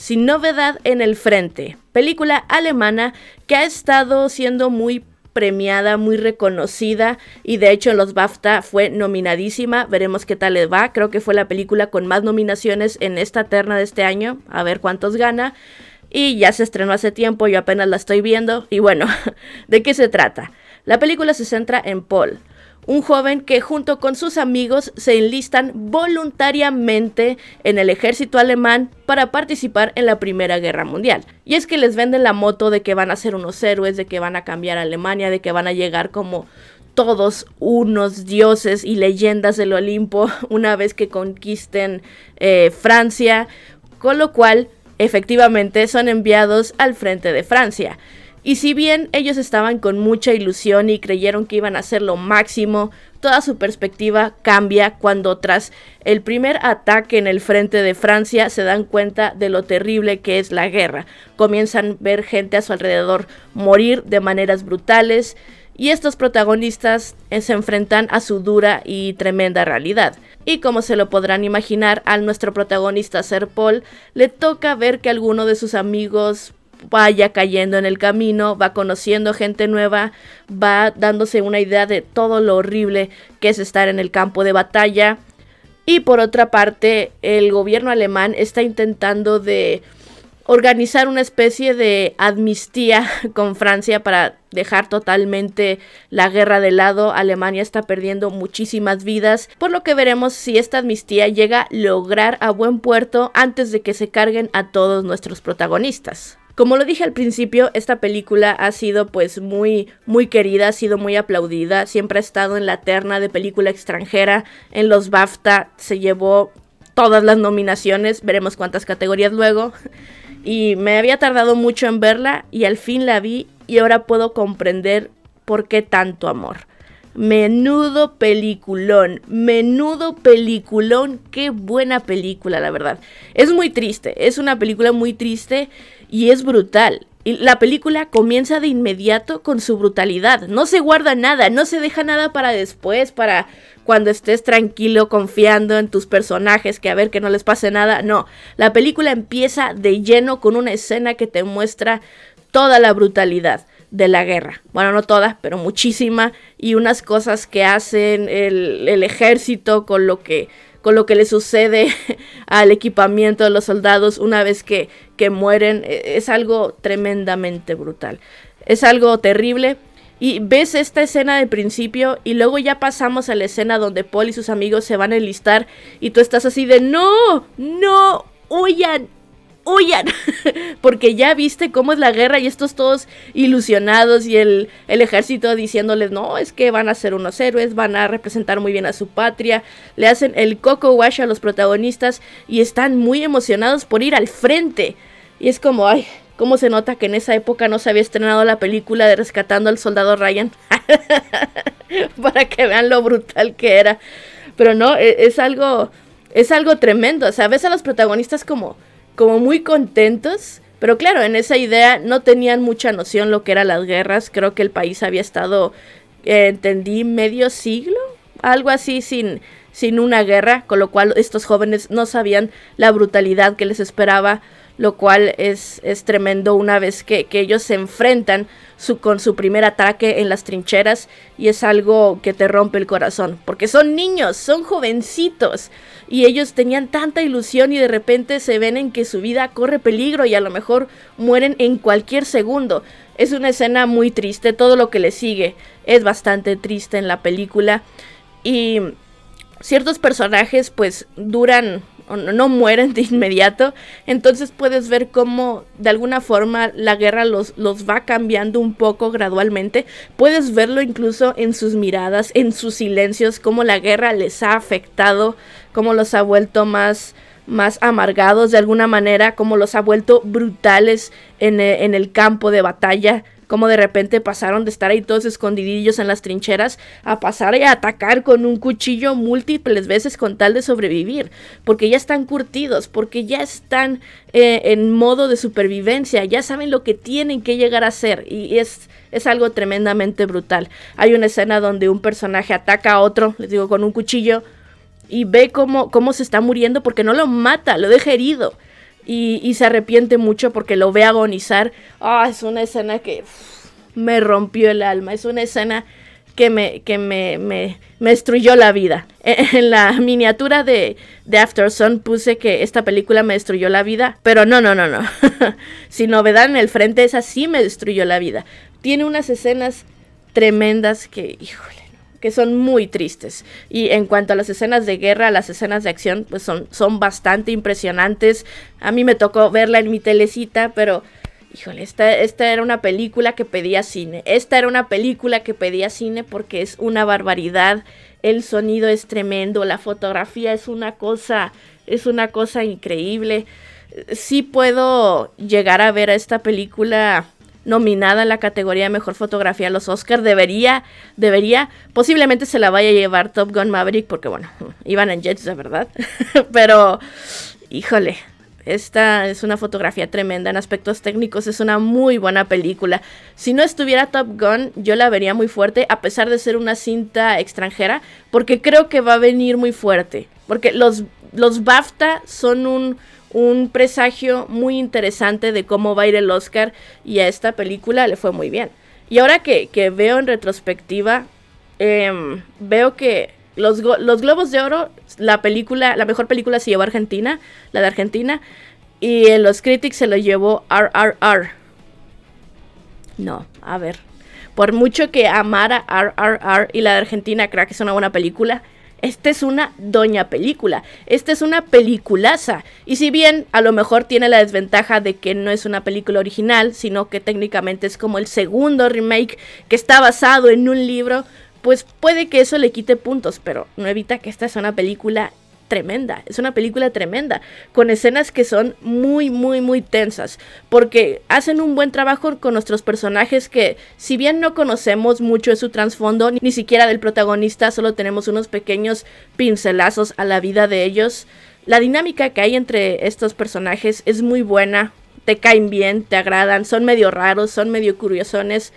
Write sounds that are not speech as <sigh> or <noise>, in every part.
Sin novedad en el frente, película alemana que ha estado siendo muy premiada, muy reconocida y de hecho en los BAFTA fue nominadísima. Veremos qué tal le va. Creo que fue la película con más nominaciones en esta terna de este año. A ver cuántos gana. Y ya se estrenó hace tiempo, yo apenas la estoy viendo. Y bueno, <laughs> ¿de qué se trata? La película se centra en Paul, un joven que junto con sus amigos se enlistan voluntariamente en el ejército alemán para participar en la Primera Guerra Mundial. Y es que les venden la moto de que van a ser unos héroes, de que van a cambiar Alemania, de que van a llegar como todos unos dioses y leyendas del Olimpo <laughs> una vez que conquisten eh, Francia, con lo cual efectivamente son enviados al frente de Francia. Y si bien ellos estaban con mucha ilusión y creyeron que iban a hacer lo máximo, toda su perspectiva cambia cuando tras el primer ataque en el frente de Francia se dan cuenta de lo terrible que es la guerra. Comienzan a ver gente a su alrededor morir de maneras brutales y estos protagonistas eh, se enfrentan a su dura y tremenda realidad. Y como se lo podrán imaginar, al nuestro protagonista Ser Paul le toca ver que alguno de sus amigos vaya cayendo en el camino, va conociendo gente nueva, va dándose una idea de todo lo horrible que es estar en el campo de batalla. Y por otra parte, el gobierno alemán está intentando de organizar una especie de amnistía <laughs> con Francia para dejar totalmente la guerra de lado. Alemania está perdiendo muchísimas vidas, por lo que veremos si esta amnistía llega a lograr a buen puerto antes de que se carguen a todos nuestros protagonistas. Como lo dije al principio, esta película ha sido pues muy, muy querida, ha sido muy aplaudida, siempre ha estado en la terna de película extranjera, en los BAFTA se llevó todas las nominaciones, veremos cuántas categorías luego. Y me había tardado mucho en verla y al fin la vi y ahora puedo comprender por qué tanto amor. Menudo peliculón, menudo peliculón, qué buena película, la verdad. Es muy triste, es una película muy triste y es brutal. Y la película comienza de inmediato con su brutalidad, no se guarda nada, no se deja nada para después, para cuando estés tranquilo confiando en tus personajes, que a ver que no les pase nada, no. La película empieza de lleno con una escena que te muestra toda la brutalidad de la guerra. Bueno, no todas, pero muchísima. Y unas cosas que hacen el, ejército con lo que con lo que le sucede <laughs> al equipamiento de los soldados una vez que, que mueren, e, es algo tremendamente brutal. Es algo terrible, y ves esta escena de principio y luego ya pasamos a la escena donde Paul y sus amigos se van a enlistar y tú estás así de no, no, huyan, huyan, <laughs> porque ya viste cómo es la guerra y estos todos ilusionados y el, ejército diciéndoles, no, es que van a ser unos héroes, van a representar muy bien a su patria, le hacen el coco wash a los protagonistas y están muy emocionados por ir al frente. Y es como, ay, cómo se nota que en esa época no se había estrenado la película de Rescatando al Soldado Ryan, <laughs> para que vean lo brutal que era. Pero no, e, es, algo... Es algo tremendo, o sea, ves a los protagonistas como como muy contentos. Pero claro, en esa idea no tenían mucha noción lo que eran las guerras. Creo que el país había estado, eh, entendí, medio siglo, algo así, sin, sin una guerra, con lo cual estos jóvenes no sabían la brutalidad que les esperaba lo cual es, es tremendo una vez que, ellos se enfrentan con su primer ataque en las trincheras y es algo que te rompe el corazón, porque son niños, son jovencitos y ellos tenían tanta ilusión y de repente se ven en que su vida corre peligro y a lo mejor mueren en cualquier segundo. Es una escena muy triste, todo lo que le sigue es bastante triste en la película y ciertos personajes pues duran no mueren de inmediato, entonces puedes ver cómo de alguna forma la guerra los, los va cambiando un poco gradualmente. Puedes verlo incluso en sus miradas, en sus silencios, cómo la guerra les ha afectado, cómo los ha vuelto más más amargados de alguna manera, cómo los ha vuelto brutales en, eh, en el campo de batalla, como de repente pasaron de estar ahí todos escondidillos en las trincheras a pasar a atacar con un cuchillo múltiples veces con tal de sobrevivir, porque ya están curtidos, porque ya están eh, en modo de supervivencia, ya saben lo que tienen que llegar a hacer y es, es algo tremendamente brutal. Hay una escena donde un personaje ataca a otro, les digo, con un cuchillo y ve cómo, cómo se está muriendo porque no lo mata, lo deja herido y, se arrepiente mucho porque lo ve agonizar. Ah, es una escena que me rompió el alma, es una escena que me, que me, me, me destruyó la vida. E, <laughs> en la miniatura de, de After Sun puse que esta película me destruyó la vida, pero no, no, no, no. <laughs> Sin novedad en el frente, esa sí me destruyó la vida. Tiene unas escenas tremendas que, híjole, que son muy tristes. Y en cuanto a las escenas de guerra, las escenas de acción, pues son, son bastante impresionantes. A mí me tocó verla en mi telecita, pero híjole, esta, esta era una película que pedía cine. Esta era una película que pedía cine porque es una barbaridad. El sonido es tremendo, la fotografía es una cosa, es una cosa increíble. Sí puedo llegar a ver a esta película nominada en la categoría de Mejor Fotografía a los Oscars. Debería, debería, posiblemente se la vaya a llevar Top Gun Maverick porque, bueno, <laughs> iban en jets, de verdad. <laughs> Pero, híjole, esta es una fotografía tremenda en aspectos técnicos, es una muy buena película. Si no estuviera Top Gun, yo la vería muy fuerte, a pesar de ser una cinta extranjera, porque creo que va a venir muy fuerte. Porque los, los BAFTA son un, un presagio muy interesante de cómo va a ir el Oscar y a esta película le fue muy bien. Y ahora que, veo en retrospectiva, em, veo que los, Globos de Oro, la película, la mejor película se llevó Argentina, la de Argentina, y en los Critics se lo llevó RRR. No, a ver. Por mucho que amara RRR y la de Argentina crea que es una buena película, esta es una doña película. Esta es una peliculaza. Y si bien a lo mejor tiene la desventaja de que no es una película original, sino que técnicamente es como el segundo remake que está basado en un libro, pues puede que eso le quite puntos, pero no evita que esta es una película tremenda, es una película tremenda, con escenas que son muy, muy, muy tensas, porque hacen un buen trabajo con nuestros personajes que, si bien no conocemos mucho de su trasfondo, ni siquiera del protagonista, solo tenemos unos pequeños pincelazos a la vida de ellos, la dinámica que hay entre estos personajes es muy buena, te caen bien, te agradan, son medio raros, son medio curiosones,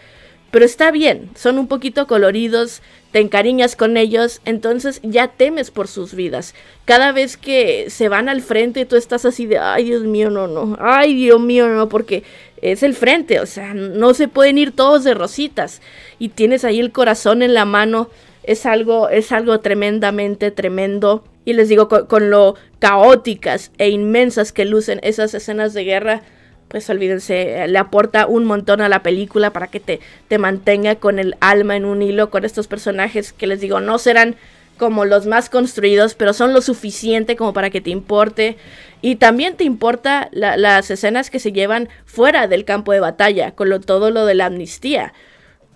pero está bien, son un poquito coloridos, te encariñas con ellos, entonces ya temes por sus vidas. Cada vez que se van al frente, tú estás así de, ay Dios mío, no, no, ay Dios mío, no, porque es el frente, o sea, no se pueden ir todos de rositas y tienes ahí el corazón en la mano, es algo, es algo tremendamente tremendo. Y les digo, con lo caóticas e inmensas que lucen esas escenas de guerra, pues olvídense, eh, le aporta un montón a la película para que te, te mantenga con el alma en un hilo, con estos personajes que les digo, no serán como los más construidos, pero son lo suficiente como para que te importe. Y también te importa las escenas que se llevan fuera del campo de batalla, con todo lo de la amnistía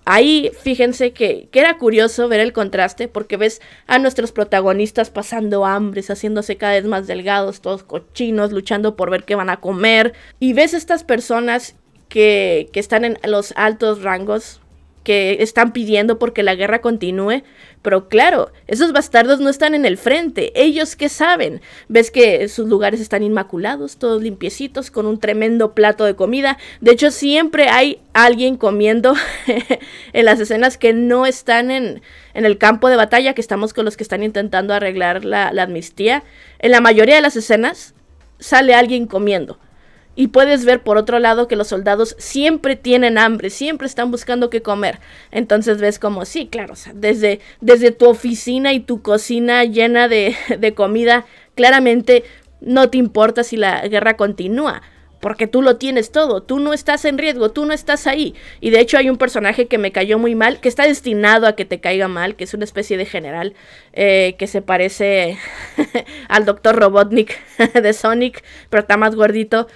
ahí fíjense que, era curioso ver el contraste porque ves a nuestros protagonistas pasando hambres, haciéndose cada vez más delgados, todos cochinos, luchando por ver qué van a comer. Y ves estas personas que, que están en los altos rangos que están pidiendo porque la guerra continúe. Pero claro, esos bastardos no están en el frente. ¿Ellos qué saben? Ves que sus lugares están inmaculados, todos limpiecitos, con un tremendo plato de comida. De hecho, siempre hay alguien comiendo <laughs> en las escenas que no están en, el campo de batalla, que estamos con los que están intentando arreglar la amnistía. En la mayoría de las escenas sale alguien comiendo. Y puedes ver por otro lado que los soldados siempre tienen hambre, siempre están buscando qué comer. Entonces ves como, sí, claro, sea, desde, desde tu oficina y tu cocina llena <laughs> de, comida, claramente no te importa si la guerra continúa porque tú lo tienes todo, tú no estás en riesgo, tú no estás ahí. Y de hecho hay un personaje que me cayó muy mal, que está destinado a que te caiga mal, que es una especie de general eh, que se parece <laughs> al doctor Robotnik <laughs> de Sonic, pero está más gordito.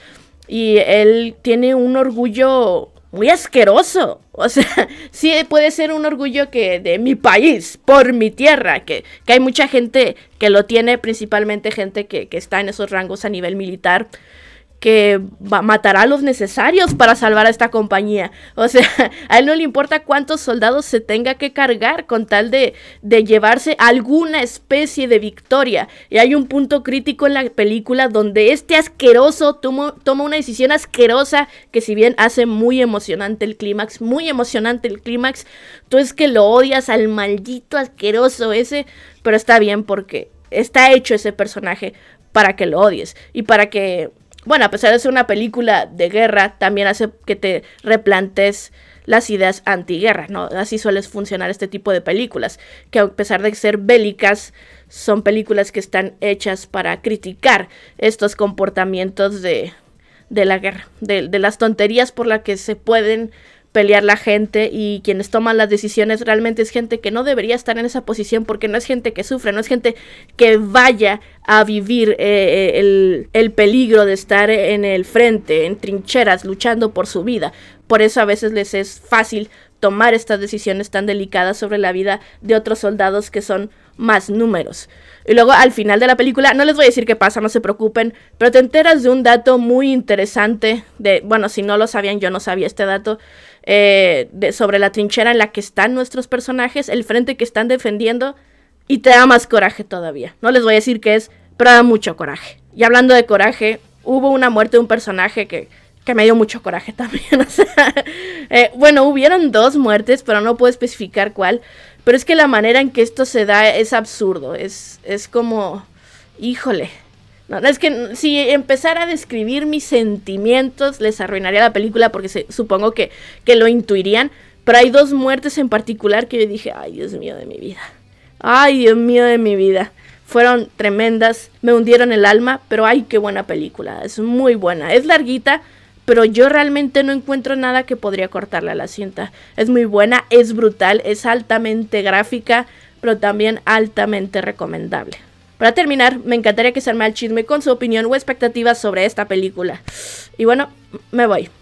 Y él tiene un orgullo muy asqueroso. O sea, <laughs> sí puede ser un orgullo que de mi país, por mi tierra, que, hay mucha gente que lo tiene, principalmente gente que, que está en esos rangos a nivel militar que matará a los necesarios para salvar a esta compañía. O sea, <laughs> a él no le importa cuántos soldados se tenga que cargar con tal de, llevarse alguna especie de victoria. Y hay un punto crítico en la película donde este asqueroso toma una decisión asquerosa que si bien hace muy emocionante el clímax, muy emocionante el clímax, tú es que lo odias al maldito asqueroso ese, pero está bien porque está hecho ese personaje para que lo odies y para que bueno, a pesar de ser una película de guerra, también hace que te replantes las ideas antiguerra, ¿no? Así suele funcionar este tipo de películas, que a pesar de ser bélicas, son películas que están hechas para criticar estos comportamientos de, de la guerra, de, de las tonterías por las que se pueden pelear la gente y quienes toman las decisiones realmente es gente que no debería estar en esa posición porque no es gente que sufre, no es gente que vaya a vivir eh, eh, el, el, peligro de estar en el frente, en trincheras, luchando por su vida. Por eso a veces les es fácil tomar estas decisiones tan delicadas sobre la vida de otros soldados que son más números. Y luego al final de la película, no les voy a decir qué pasa, no se preocupen, pero te enteras de un dato muy interesante, de, bueno, si no lo sabían, yo no sabía este dato, eh, de, sobre la trinchera en la que están nuestros personajes, el frente que están defendiendo, y te da más coraje todavía. No les voy a decir qué es, pero da mucho coraje. Y hablando de coraje, hubo una muerte de un personaje que que me dio mucho coraje <laughs> también. Eh, bueno, hubieron dos muertes, pero no puedo especificar cuál. Pero es que la manera en que esto se da es absurdo. Es, es como, híjole. No, es que si empezara a describir mis sentimientos, les arruinaría la película porque supongo que, que lo intuirían. Pero hay dos muertes en particular que yo dije, ay Dios mío de mi vida. Ay Dios mío de mi vida fueron tremendas, me hundieron el alma, pero ay, qué buena película, es muy buena, es larguita, pero yo realmente no encuentro nada que podría cortarle a la cinta. Es muy buena, es brutal, es altamente gráfica, pero también altamente recomendable. Para terminar, me encantaría que se arme el chisme con su opinión o expectativas sobre esta película. Y bueno, me voy.